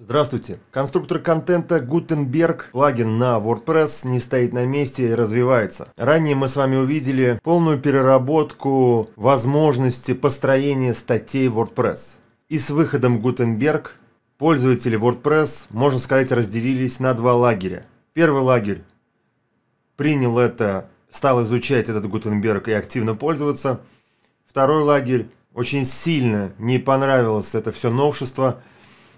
Здравствуйте! Конструктор контента Gutenberg, плагин на WordPress, не стоит на месте и развивается. Ранее мы с вами увидели полную переработку возможности построения статей WordPress. И с выходом Gutenberg пользователи WordPress, можно сказать, разделились на два лагеря. Первый лагерь принял это, стал изучать этот Гутенберг и активно пользоваться. Второй лагерь очень сильно не понравилось это все новшество –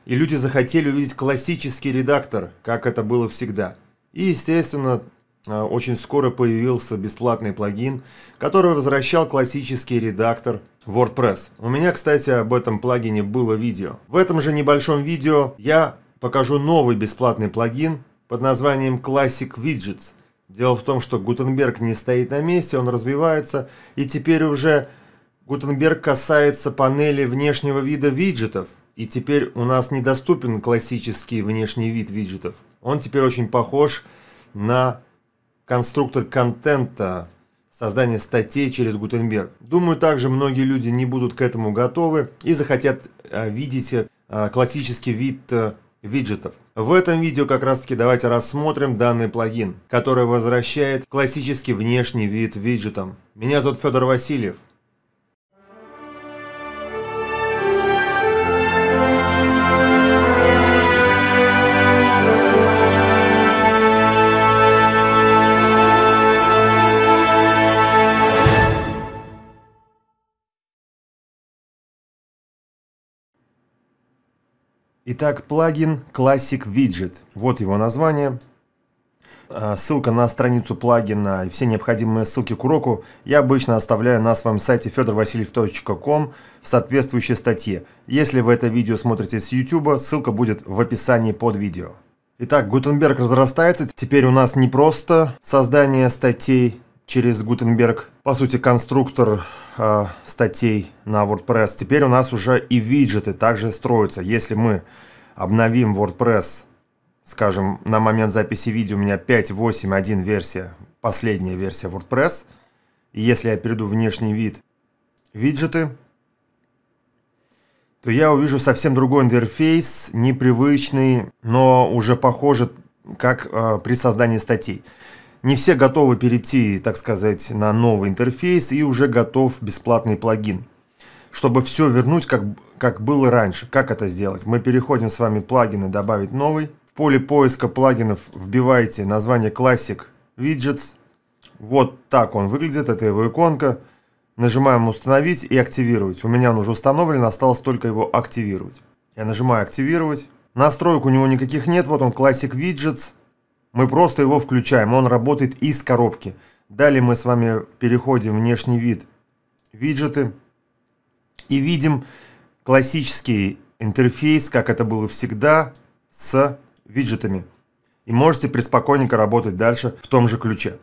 и люди захотели увидеть классический редактор, как это было всегда. И, естественно, э, очень скоро появился бесплатный плагин, который возвращал классический редактор WordPress. У меня, кстати, об этом плагине было видео. В этом же небольшом видео я покажу новый бесплатный плагин под названием Classic Widgets. Дело в том, что Гутенберг не стоит на месте, он развивается, и теперь уже Гутенберг касается панели внешнего вида виджетов – и теперь у нас недоступен классический внешний вид виджетов. Он теперь очень похож на конструктор контента, создание статей через Гутенберг. Думаю, также многие люди не будут к этому готовы и захотят а, видеть а, классический вид а, виджетов. В этом видео как раз таки давайте рассмотрим данный плагин, который возвращает классический внешний вид виджетам. Меня зовут Федор Васильев. Итак, плагин Classic Widget. Вот его название. А, ссылка на страницу плагина и все необходимые ссылки к уроку я обычно оставляю на своем сайте fedorvasiliev.com в соответствующей статье. Если вы это видео смотрите с YouTube, ссылка будет в описании под видео. Итак, Гутенберг разрастается. Теперь у нас не просто создание статей, через Гутенберг, по сути, конструктор э, статей на WordPress. Теперь у нас уже и виджеты также строятся. Если мы обновим WordPress, скажем, на момент записи видео у меня 5.8.1 версия, последняя версия WordPress, и если я перейду в внешний вид виджеты, то я увижу совсем другой интерфейс, непривычный, но уже похоже, как э, при создании статей. Не все готовы перейти, так сказать, на новый интерфейс и уже готов бесплатный плагин. Чтобы все вернуть, как, как было раньше. Как это сделать? Мы переходим с вами плагины «Добавить новый». В поле поиска плагинов вбиваете название Classic Widgets. Вот так он выглядит, это его иконка. Нажимаем «Установить» и «Активировать». У меня он уже установлен, осталось только его активировать. Я нажимаю «Активировать». Настроек у него никаких нет, вот он Classic Widgets – мы просто его включаем, он работает из коробки. Далее мы с вами переходим в внешний вид виджеты и видим классический интерфейс, как это было всегда, с виджетами. И можете преспокойненько работать дальше в том же ключе.